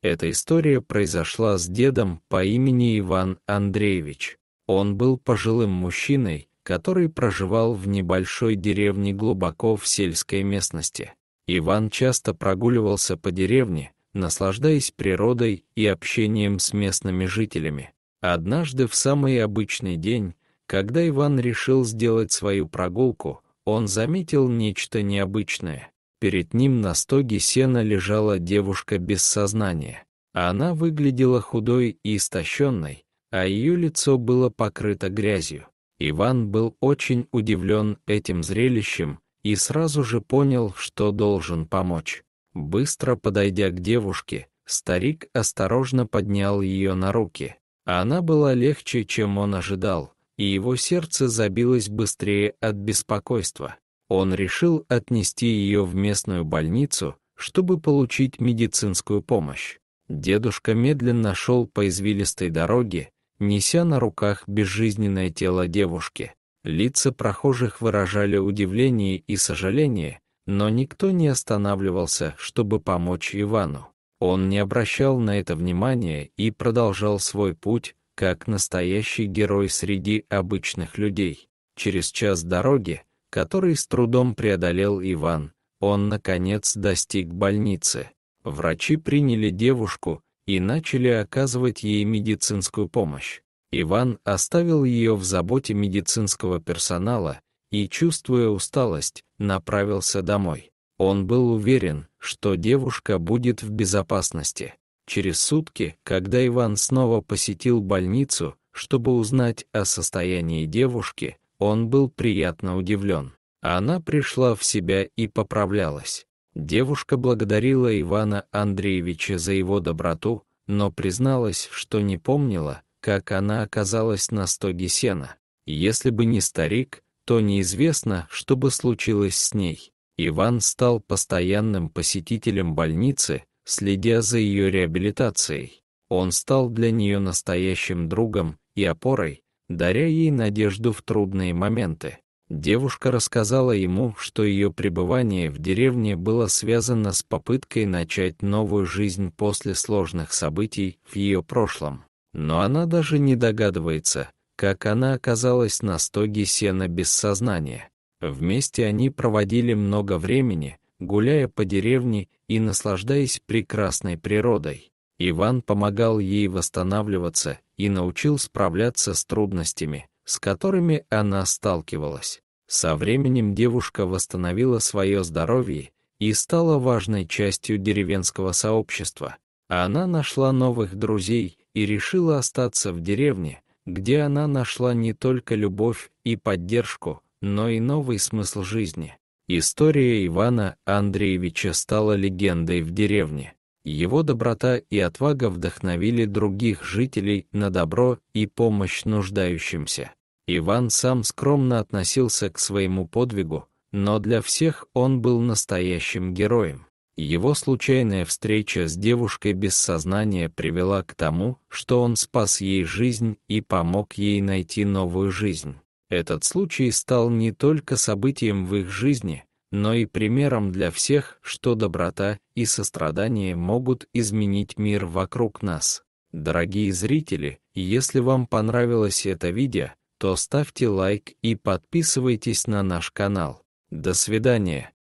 Эта история произошла с дедом по имени Иван Андреевич. Он был пожилым мужчиной, который проживал в небольшой деревне глубоко в сельской местности. Иван часто прогуливался по деревне, наслаждаясь природой и общением с местными жителями. Однажды в самый обычный день, когда Иван решил сделать свою прогулку, он заметил нечто необычное. Перед ним на стоге сена лежала девушка без сознания. Она выглядела худой и истощенной, а ее лицо было покрыто грязью. Иван был очень удивлен этим зрелищем и сразу же понял, что должен помочь. Быстро подойдя к девушке, старик осторожно поднял ее на руки. Она была легче, чем он ожидал, и его сердце забилось быстрее от беспокойства он решил отнести ее в местную больницу, чтобы получить медицинскую помощь. Дедушка медленно шел по извилистой дороге, неся на руках безжизненное тело девушки. Лица прохожих выражали удивление и сожаление, но никто не останавливался, чтобы помочь Ивану. Он не обращал на это внимания и продолжал свой путь, как настоящий герой среди обычных людей. Через час дороги который с трудом преодолел Иван, он, наконец, достиг больницы. Врачи приняли девушку и начали оказывать ей медицинскую помощь. Иван оставил ее в заботе медицинского персонала и, чувствуя усталость, направился домой. Он был уверен, что девушка будет в безопасности. Через сутки, когда Иван снова посетил больницу, чтобы узнать о состоянии девушки, он был приятно удивлен. Она пришла в себя и поправлялась. Девушка благодарила Ивана Андреевича за его доброту, но призналась, что не помнила, как она оказалась на стоге сена. Если бы не старик, то неизвестно, что бы случилось с ней. Иван стал постоянным посетителем больницы, следя за ее реабилитацией. Он стал для нее настоящим другом и опорой, даря ей надежду в трудные моменты. Девушка рассказала ему, что ее пребывание в деревне было связано с попыткой начать новую жизнь после сложных событий в ее прошлом. Но она даже не догадывается, как она оказалась на стоге сена без сознания. Вместе они проводили много времени, гуляя по деревне и наслаждаясь прекрасной природой. Иван помогал ей восстанавливаться и научил справляться с трудностями, с которыми она сталкивалась. Со временем девушка восстановила свое здоровье и стала важной частью деревенского сообщества. Она нашла новых друзей и решила остаться в деревне, где она нашла не только любовь и поддержку, но и новый смысл жизни. История Ивана Андреевича стала легендой в деревне. Его доброта и отвага вдохновили других жителей на добро и помощь нуждающимся. Иван сам скромно относился к своему подвигу, но для всех он был настоящим героем. Его случайная встреча с девушкой без сознания привела к тому, что он спас ей жизнь и помог ей найти новую жизнь. Этот случай стал не только событием в их жизни, но и примером для всех, что доброта и сострадание могут изменить мир вокруг нас. Дорогие зрители, если вам понравилось это видео, то ставьте лайк и подписывайтесь на наш канал. До свидания.